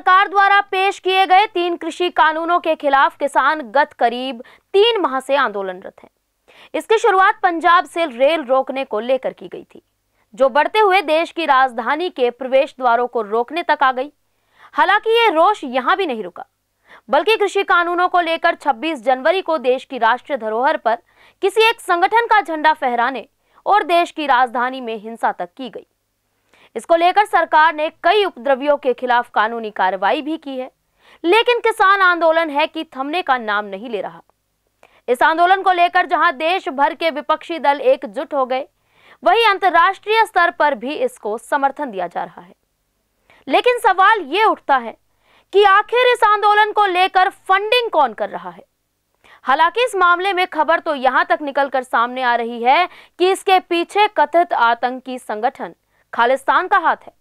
सरकार द्वारा पेश किए गए तीन कृषि कानूनों के खिलाफ किसान गत करीब तीन माह से आंदोलनरत हैं इसकी शुरुआत पंजाब से रेल रोकने को लेकर की गई थी जो बढ़ते हुए देश की राजधानी के प्रवेश द्वारों को रोकने तक आ गई हालांकि ये रोष यहां भी नहीं रुका बल्कि कृषि कानूनों को लेकर 26 जनवरी को देश की राष्ट्रीय धरोहर पर किसी एक संगठन का झंडा फहराने और देश की राजधानी में हिंसा तक की गई इसको लेकर सरकार ने कई उपद्रवियों के खिलाफ कानूनी कार्रवाई भी की है लेकिन किसान आंदोलन है कि थमने का नाम नहीं ले रहा इस आंदोलन को लेकर जहां देश भर के विपक्षी दल एकजुट हो गए वहीं अंतर्राष्ट्रीय स्तर पर भी इसको समर्थन दिया जा रहा है लेकिन सवाल यह उठता है कि आखिर इस आंदोलन को लेकर फंडिंग कौन कर रहा है हालांकि इस मामले में खबर तो यहां तक निकलकर सामने आ रही है कि इसके पीछे कथित आतंकी संगठन खालिस्तान का हाथ है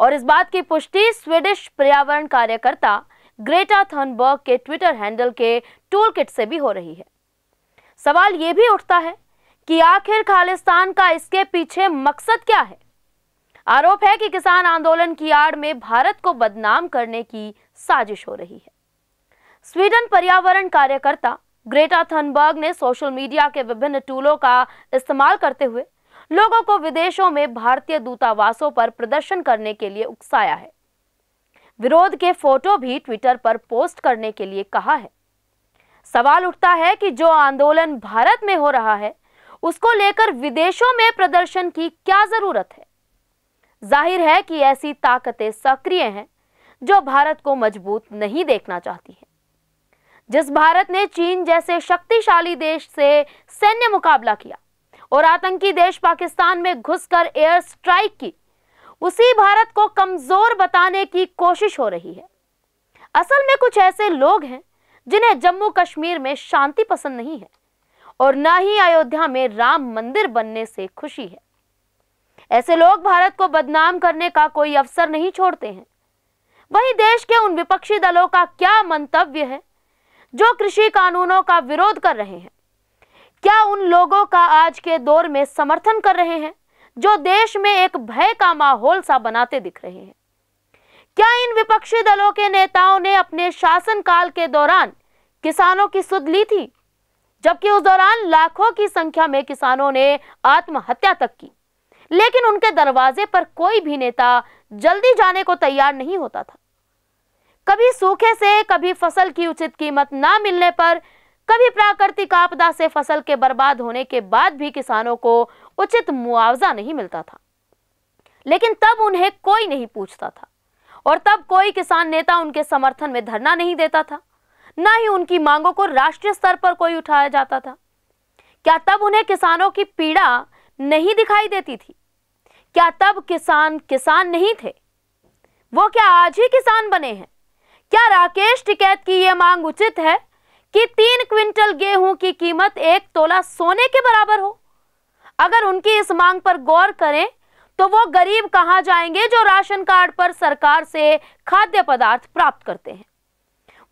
और इस बात की पुष्टि स्वीडिश पर्यावरण कार्यकर्ता ग्रेटा थनबर्ग के ट्विटर हैंडल के टूल से भी हो रही है सवाल यह भी उठता है कि आखिर खालिस्तान का इसके पीछे मकसद क्या है आरोप है कि किसान आंदोलन की आड़ में भारत को बदनाम करने की साजिश हो रही है स्वीडन पर्यावरण कार्यकर्ता ग्रेटा थनबर्ग ने सोशल मीडिया के विभिन्न टूलों का इस्तेमाल करते हुए लोगों को विदेशों में भारतीय दूतावासों पर प्रदर्शन करने के लिए उकसाया है विरोध के फोटो भी ट्विटर पर पोस्ट करने के लिए कहा है सवाल उठता है कि जो आंदोलन भारत में हो रहा है उसको लेकर विदेशों में प्रदर्शन की क्या जरूरत है जाहिर है कि ऐसी ताकतें सक्रिय हैं जो भारत को मजबूत नहीं देखना चाहती हैं जिस भारत ने चीन जैसे शक्तिशाली देश से सैन्य मुकाबला किया और आतंकी देश पाकिस्तान में घुसकर एयर स्ट्राइक की उसी भारत को कमजोर बताने की कोशिश हो रही है असल में कुछ ऐसे लोग हैं जिन्हें जम्मू कश्मीर में शांति पसंद नहीं है और ना ही अयोध्या में राम मंदिर बनने से खुशी है ऐसे लोग भारत को बदनाम करने का कोई अवसर नहीं छोड़ते हैं वहीं देश के उन विपक्षी दलों का क्या मंतव्य है जो कृषि कानूनों का विरोध कर रहे हैं क्या उन लोगों का आज के दौर में समर्थन कर रहे हैं जो देश में एक भय का माहौल सा बनाते दिख रहे हैं क्या इन विपक्षी दलों के नेताओं ने अपने शासन काल के दौरान किसानों की सुध ली थी जबकि उस दौरान लाखों की संख्या में किसानों ने आत्महत्या तक की लेकिन उनके दरवाजे पर कोई भी नेता जल्दी जाने को तैयार नहीं होता था कभी सूखे से कभी फसल की उचित कीमत ना मिलने पर कभी प्राकृतिक आपदा से फसल के बर्बाद होने के बाद भी किसानों को उचित मुआवजा नहीं मिलता था लेकिन तब उन्हें कोई नहीं पूछता था और तब कोई किसान नेता उनके समर्थन में धरना नहीं देता था न ही उनकी मांगों को राष्ट्रीय स्तर पर कोई उठाया जाता था क्या तब उन्हें किसानों की पीड़ा नहीं दिखाई देती थी क्या तब किसान किसान नहीं थे वो क्या आज ही किसान बने हैं क्या राकेश टिकैत की यह मांग उचित है कि तीन क्विंटल गेहूं की कीमत एक तोला सोने के बराबर हो अगर उनकी इस मांग पर गौर करें तो वो गरीब कहां जाएंगे जो राशन कार्ड पर सरकार से खाद्य पदार्थ प्राप्त करते हैं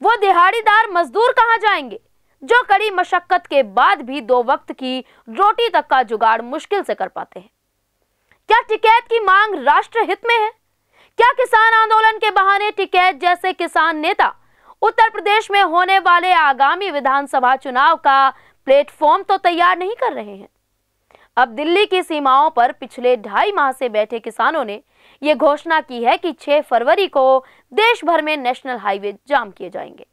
वो दिहाड़ीदार मजदूर कहां जाएंगे जो कड़ी मशक्कत के बाद भी दो वक्त की रोटी तक का जुगाड़ मुश्किल से कर पाते हैं क्या टिकैत की मांग राष्ट्र हित में है क्या किसान आंदोलन के बहाने टिकैत जैसे किसान नेता उत्तर प्रदेश में होने वाले आगामी विधानसभा चुनाव का प्लेटफॉर्म तो तैयार नहीं कर रहे हैं अब दिल्ली की सीमाओं पर पिछले ढाई माह से बैठे किसानों ने यह घोषणा की है कि 6 फरवरी को देश भर में नेशनल हाईवे जाम किए जाएंगे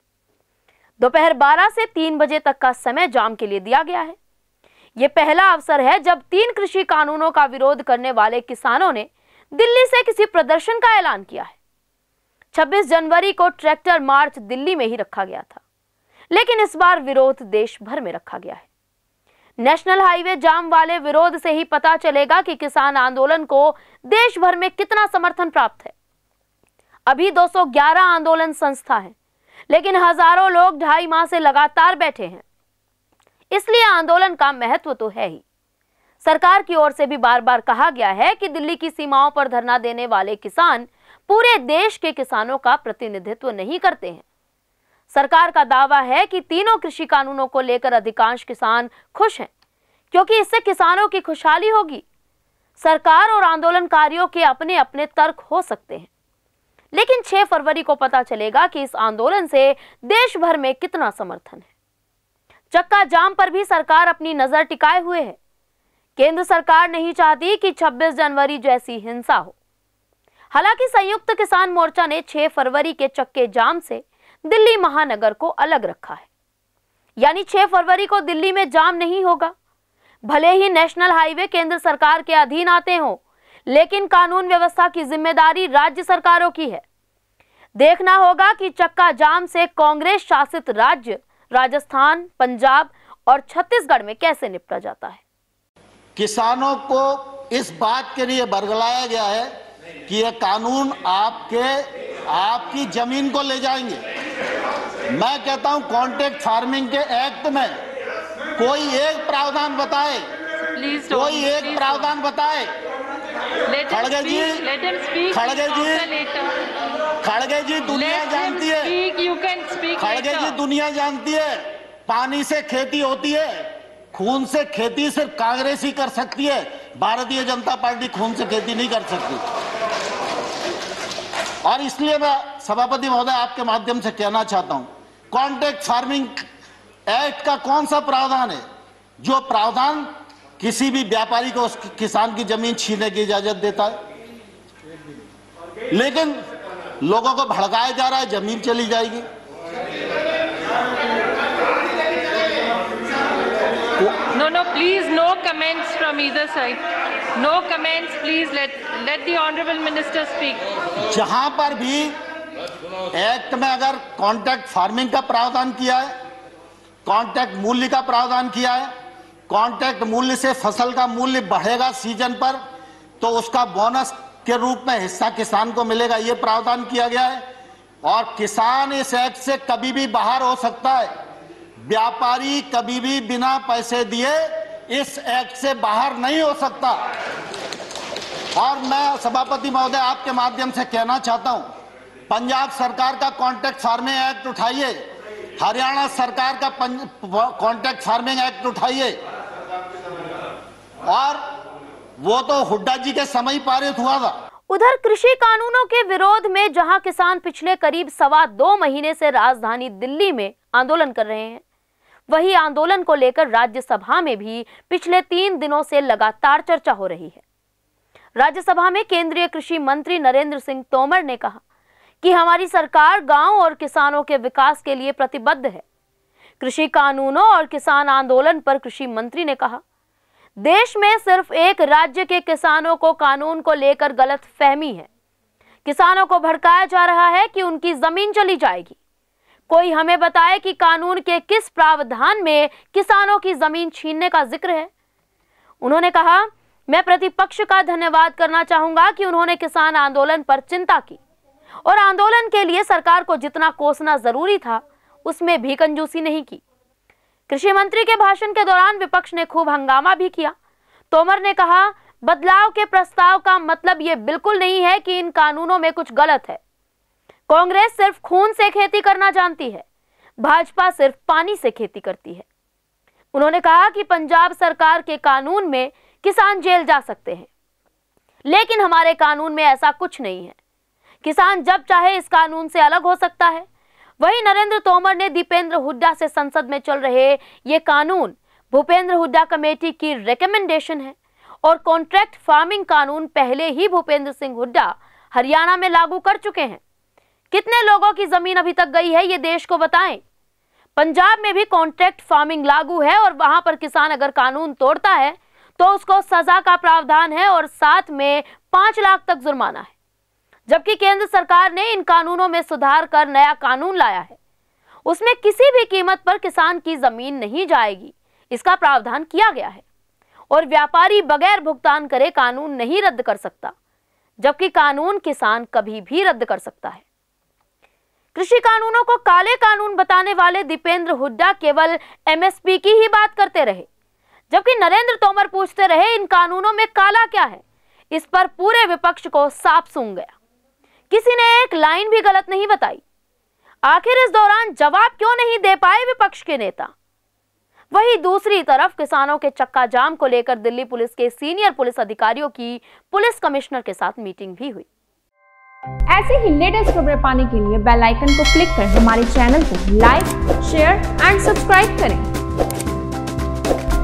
दोपहर 12 से 3 बजे तक का समय जाम के लिए दिया गया है यह पहला अवसर है जब तीन कृषि कानूनों का विरोध करने वाले किसानों ने दिल्ली से किसी प्रदर्शन का ऐलान किया है 26 जनवरी को ट्रैक्टर मार्च दिल्ली में ही रखा गया था लेकिन इस बार विरोध देश भर में रखा गया है नेशनल हाईवे जाम वाले विरोध से ही पता चलेगा कि किसान आंदोलन को देश भर में कितना समर्थन प्राप्त है अभी 211 आंदोलन संस्था है लेकिन हजारों लोग ढाई माह से लगातार बैठे हैं इसलिए आंदोलन का महत्व तो है ही सरकार की ओर से भी बार बार कहा गया है कि दिल्ली की सीमाओं पर धरना देने वाले किसान पूरे देश के किसानों का प्रतिनिधित्व नहीं करते हैं सरकार का दावा है कि तीनों कृषि कानूनों को लेकर अधिकांश किसान खुश हैं क्योंकि इससे किसानों की खुशहाली होगी सरकार और आंदोलनकारियों के अपने अपने तर्क हो सकते हैं लेकिन 6 फरवरी को पता चलेगा कि इस आंदोलन से देश भर में कितना समर्थन है चक्का जाम पर भी सरकार अपनी नजर टिकाए हुए है केंद्र सरकार नहीं चाहती कि 26 जनवरी जैसी हिंसा हो हालांकि संयुक्त किसान मोर्चा ने 6 फरवरी के चक्के जाम से दिल्ली महानगर को अलग रखा है यानी 6 फरवरी को दिल्ली में जाम नहीं होगा भले ही नेशनल हाईवे केंद्र सरकार के अधीन आते हो लेकिन कानून व्यवस्था की जिम्मेदारी राज्य सरकारों की है देखना होगा कि चक्का जाम से कांग्रेस शासित राज्य राजस्थान पंजाब और छत्तीसगढ़ में कैसे निपटा जाता है किसानों को इस बात के लिए बरगलाया गया है कि ये कानून आपके आपकी जमीन को ले जाएंगे मैं कहता हूं कॉन्ट्रैक्ट फार्मिंग के एक्ट में कोई एक प्रावधान बताए कोई एक प्रावधान बताए खड़गे जी खड़गे जी खड़गे जी दुनिया जानती है खड़गे जी दुनिया जानती है पानी से खेती होती है खून से खेती सिर्फ कांग्रेस ही कर सकती है भारतीय जनता पार्टी खून से खेती नहीं कर सकती और इसलिए मैं सभापति महोदय आपके माध्यम से कहना चाहता हूं कॉन्ट्रैक्ट फार्मिंग एक्ट का कौन सा प्रावधान है जो प्रावधान किसी भी व्यापारी को किसान की जमीन छीनने की इजाजत देता है लेकिन लोगों को भड़काया जा रहा है जमीन चली जाएगी no no please no comments from इधर side no comments please let let the honourable minister speak जहां पर भी एक्ट में अगर कॉन्ट्रैक्ट फार्मिंग का प्रावधान किया है कॉन्ट्रैक्ट मूल्य का प्रावधान किया है कॉन्ट्रैक्ट मूल्य से फसल का मूल्य बढ़ेगा सीजन पर तो उसका बोनस के रूप में हिस्सा किसान को मिलेगा ये प्रावधान किया गया है और किसान इस एक्ट से कभी भी बाहर हो सकता है व्यापारी कभी भी बिना पैसे दिए इस एक्ट से बाहर नहीं हो सकता और मैं सभापति महोदय आपके माध्यम से कहना चाहता हूं पंजाब सरकार का कॉन्ट्रैक्ट फार्मिंग एक्ट उठाइए हरियाणा सरकार का कॉन्ट्रैक्ट फार्मिंग एक्ट उठाइए और वो तो हुड्डा जी के समय पारित हुआ था उधर कृषि कानूनों के विरोध में जहां किसान पिछले करीब सवा दो महीने से राजधानी दिल्ली में आंदोलन कर रहे हैं वही आंदोलन को लेकर राज्यसभा में भी पिछले तीन दिनों से लगातार चर्चा हो रही है राज्यसभा में केंद्रीय कृषि मंत्री नरेंद्र सिंह तोमर ने कहा कि हमारी सरकार गांव और किसानों के विकास के लिए प्रतिबद्ध है कृषि कानूनों और किसान आंदोलन पर कृषि मंत्री ने कहा देश में सिर्फ एक राज्य के किसानों को कानून को लेकर गलत फहमी है किसानों को भड़काया जा रहा है कि उनकी जमीन चली जाएगी कोई हमें बताए कि कानून के किस प्रावधान में किसानों की जमीन छीनने का जिक्र है उन्होंने कहा मैं प्रतिपक्ष का धन्यवाद करना चाहूंगा कि उन्होंने किसान आंदोलन पर चिंता की और आंदोलन के लिए सरकार को जितना कोसना जरूरी था उसमें भी कंजूसी नहीं की कृषि मंत्री के भाषण के दौरान विपक्ष ने खूब हंगामा भी किया तोमर ने कहा बदलाव के प्रस्ताव का मतलब ये बिल्कुल नहीं है कि इन कानूनों में कुछ गलत है कांग्रेस सिर्फ खून से खेती करना जानती है भाजपा सिर्फ पानी से खेती करती है उन्होंने कहा कि पंजाब सरकार के कानून में किसान जेल जा सकते हैं लेकिन हमारे कानून में ऐसा कुछ नहीं है किसान जब चाहे इस कानून से अलग हो सकता है वही नरेंद्र तोमर ने दीपेंद्र हुड्डा से संसद में चल रहे ये कानून भूपेंद्र हुड्डा कमेटी की रिकमेंडेशन है और कॉन्ट्रैक्ट फार्मिंग कानून पहले ही भूपेंद्र सिंह हुड्डा हरियाणा में लागू कर चुके हैं कितने लोगों की जमीन अभी तक गई है ये देश को बताएं पंजाब में भी कॉन्ट्रैक्ट फार्मिंग लागू है और वहां पर किसान अगर कानून तोड़ता है तो उसको सजा का प्रावधान है और साथ में पांच लाख तक जुर्माना है जबकि केंद्र सरकार ने इन कानूनों में सुधार कर नया कानून लाया है उसमें किसी भी कीमत पर किसान की जमीन नहीं जाएगी इसका प्रावधान किया गया है और व्यापारी बगैर भुगतान करे कानून नहीं रद्द कर सकता जबकि कानून किसान कभी भी रद्द कर सकता है कृषि कानूनों को काले कानून बताने वाले दीपेंद्र हुड्डा केवल एमएसपी की ही बात करते रहे जबकि नरेंद्र तोमर पूछते रहे इन कानूनों में काला क्या है इस पर पूरे विपक्ष को साफ सुन गया किसी ने एक लाइन भी गलत नहीं बताई आखिर इस दौरान जवाब क्यों नहीं दे पाए विपक्ष के नेता वही दूसरी तरफ किसानों के चक्का जाम को लेकर दिल्ली पुलिस के सीनियर पुलिस अधिकारियों की पुलिस कमिश्नर के साथ मीटिंग भी हुई ऐसे ही लेटेस्ट खबरें पाने के लिए बेल आइकन को क्लिक कर हमारे चैनल को लाइक शेयर एंड सब्सक्राइब करें